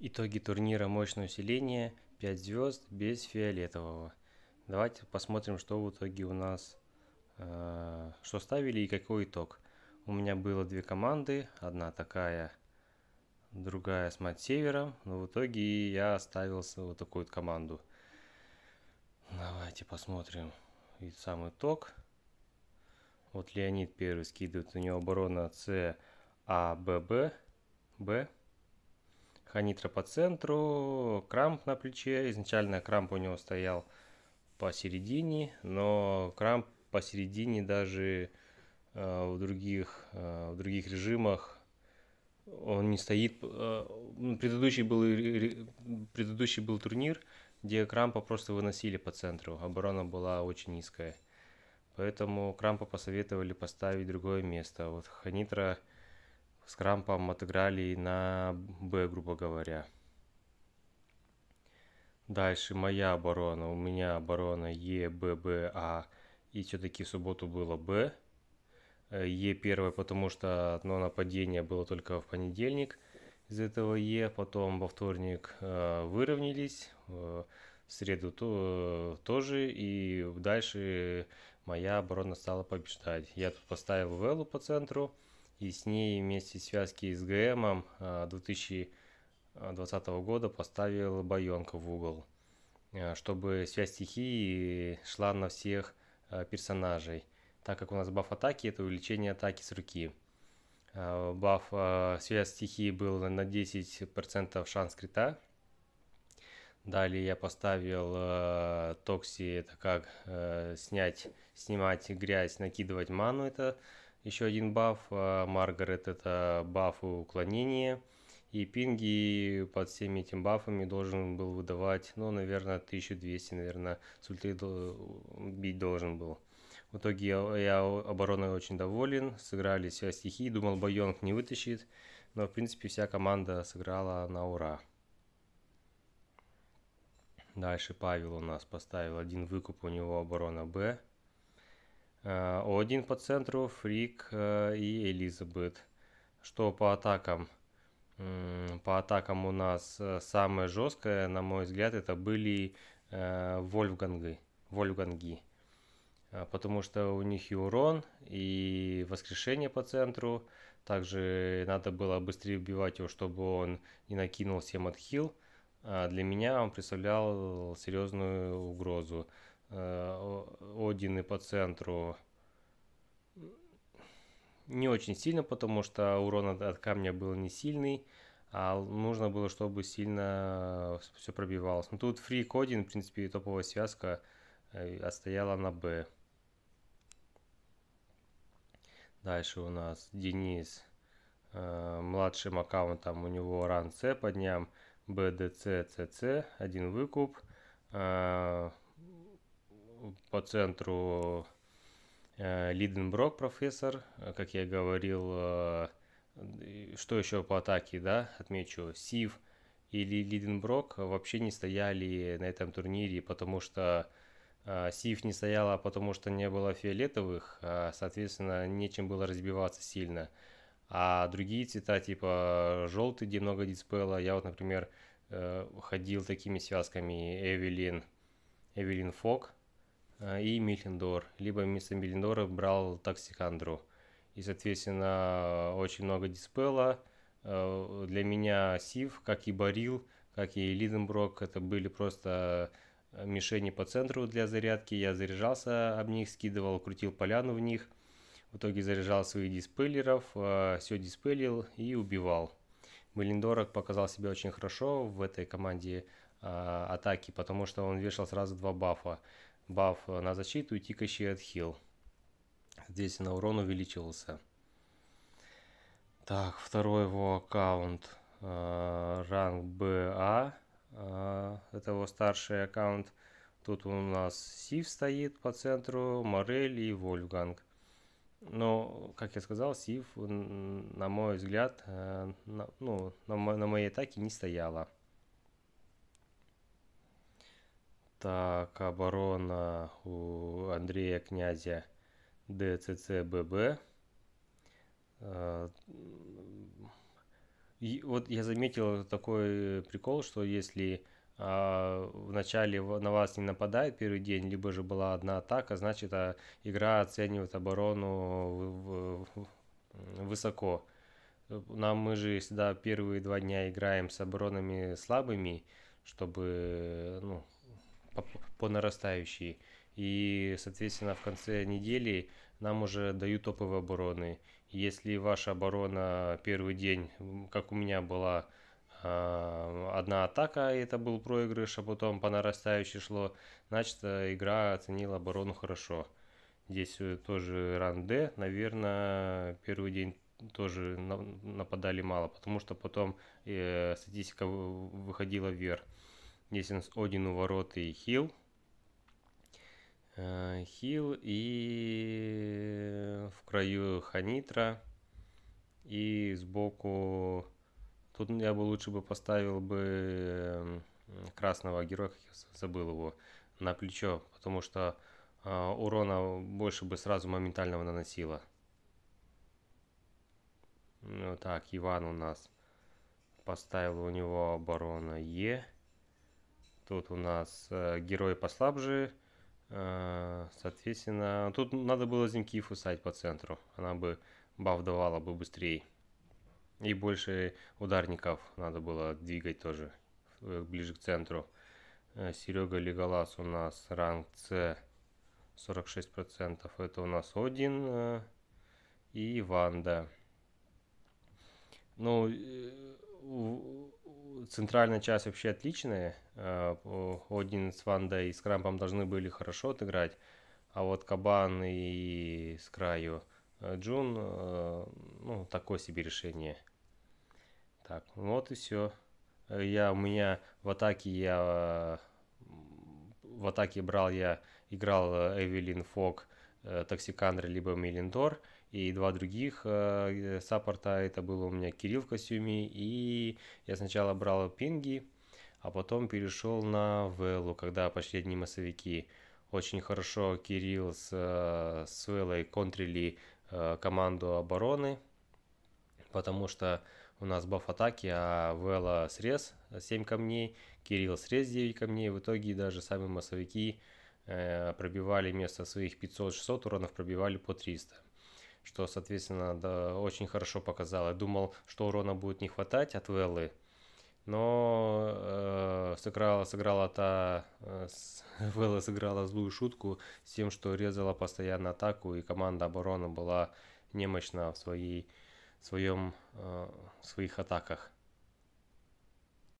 Итоги турнира «Мощное усиление» 5 звезд без фиолетового. Давайте посмотрим, что в итоге у нас, э, что ставили и какой итог. У меня было две команды, одна такая, другая с мат-севером, но в итоге я оставил вот такую вот команду. Давайте посмотрим и сам итог. Вот Леонид первый скидывает, у него оборона С, А, Б, Б, Б. Ханитра по центру, Крамп на плече. Изначально Крамп у него стоял посередине, но Крамп посередине даже э, в, других, э, в других режимах он не стоит. Э, предыдущий, был, предыдущий был турнир, где Крампа просто выносили по центру. Оборона была очень низкая. Поэтому Крампа посоветовали поставить другое место. Вот Ханитра с Крампом отыграли на Б, грубо говоря. Дальше моя оборона. У меня оборона Е, Б, Б, А. И все-таки в субботу было Б. Э, е первое, потому что одно нападение было только в понедельник из этого Е. Потом во вторник э, выровнялись. Э, в среду то, э, тоже. И дальше моя оборона стала побеждать. Я тут поставил Велу по центру и с ней вместе связки с ГМом 2020 а, года поставил Байонка в угол, а, чтобы связь стихии шла на всех а, персонажей, так как у нас баф атаки это увеличение атаки с руки. Баф связь стихии был на 10% шанс крита. Далее я поставил Токси, это как снять, снимать грязь, накидывать ману, это еще один баф а, Маргарет это бафы уклонения. И пинги под всеми этими бафами должен был выдавать, ну, наверное, 1200, наверное, с ульты бить должен был. В итоге я, я обороной очень доволен, сыграли все стихии, думал, Байонг не вытащит, но, в принципе, вся команда сыграла на ура. Дальше Павел у нас поставил один выкуп, у него оборона Б. Э, О1 по центру, Фрик э, и Элизабет. Что по атакам? По атакам у нас э, самое жесткое, на мой взгляд, это были Вольфганги. Вольфганги. Потому что у них и урон, и воскрешение по центру. Также надо было быстрее убивать его, чтобы он не накинул всем отхил. А для меня он представлял серьезную угрозу. Э, один и по центру не очень сильно, потому что урон от, камня был не сильный, а нужно было, чтобы сильно э, все пробивалось. Но ну, тут фрик один, в принципе, топовая связка э, отстояла на Б. Дальше у нас Денис э, младшим аккаунтом у него ран С по БДЦ, ЦЦ, один выкуп по центру э, Лиденброк, профессор, э, как я говорил, э, что еще по атаке, да, отмечу, Сив или Лиденброк вообще не стояли на этом турнире, потому что Сив не стояла, потому что не было фиолетовых, а, соответственно, нечем было разбиваться сильно. А другие цвета, типа желтый, где много диспела, я вот, например, ходил такими связками Эвелин, Эвелин Фок, Э, и Миллендор, либо вместо Миллендора брал Токсикандру. И, соответственно, очень много диспела. Э, для меня Сив, как и Барил, как и Лиденброк, это были просто э, мишени по центру для зарядки. Я заряжался об них, скидывал, крутил поляну в них. В итоге заряжал своих диспеллеров, все диспелил и убивал. Мелиндорок показал себя очень хорошо в этой команде атаки, потому что он вешал сразу два бафа баф э, на защиту и тикающий отхил. Здесь на урон увеличивался. Так, второй его аккаунт. Э, ранг БА. Э, это его старший аккаунт. Тут у нас Сив стоит по центру, Морель и Вольфганг. Но, как я сказал, Сив, на мой взгляд, на, ну, на, на моей атаке не стояла. Так, оборона у Андрея Князя ДЦЦББ. И вот я заметил такой э, прикол, что если а, вначале на вас не нападает первый день, либо же была одна атака, значит а, игра оценивает оборону в, в, высоко. Нам мы же всегда первые два дня играем с оборонами слабыми, чтобы ну, по, по нарастающей. И, соответственно, в конце недели нам уже дают топовые обороны. Если ваша оборона первый день, как у меня была, а, одна атака, и это был проигрыш, а потом по нарастающей шло, значит, э, игра оценила оборону хорошо. Здесь э, тоже ран Д, наверное, первый день тоже нападали мало, потому что потом э, статистика выходила вверх. Здесь у нас Один у ворот и Хил. Э, Хил и в краю Ханитра. И сбоку... Тут я бы лучше бы поставил бы эм, красного героя, как я забыл его, на плечо, потому что э, урона больше бы сразу моментального наносило. Ну так, Иван у нас поставил у него оборона Е. E. Тут у нас э, герои послабже. Э, соответственно, тут надо было Зинкифу ставить по центру. Она бы баф давала бы быстрее. И больше ударников надо было двигать тоже э, ближе к центру. Э, Серега Леголас у нас ранг С 46%. Это у нас Один э, и Ванда. Ну, центральная часть вообще отличная. Э, Один с Ванда и с Крампом должны были хорошо отыграть. А вот Кабан и с краю э, Джун, э, ну, такое себе решение. Так, вот и все. Я у меня в атаке я в атаке брал я играл Эвелин Фок, Токсикандр либо Мелиндор и два других э, э, саппорта. Это было у меня Кирилл в костюме, и я сначала брал пинги, а потом перешел на Велу, когда пошли одни массовики. Очень хорошо Кирилл с, э, с Велой контрили э, команду обороны, потому что у нас баф атаки, а Вела срез 7 камней, Кирилл срез 9 камней. В итоге даже сами массовики э, пробивали вместо своих 500-600 уронов, пробивали по 300 что, соответственно, да, очень хорошо показал. Я думал, что урона будет не хватать от Веллы, но э, сыграла, сыграла та, э, Велла сыграла злую шутку с тем, что резала постоянно атаку, и команда обороны была немощна в, своей, в, своем, э, в своих атаках.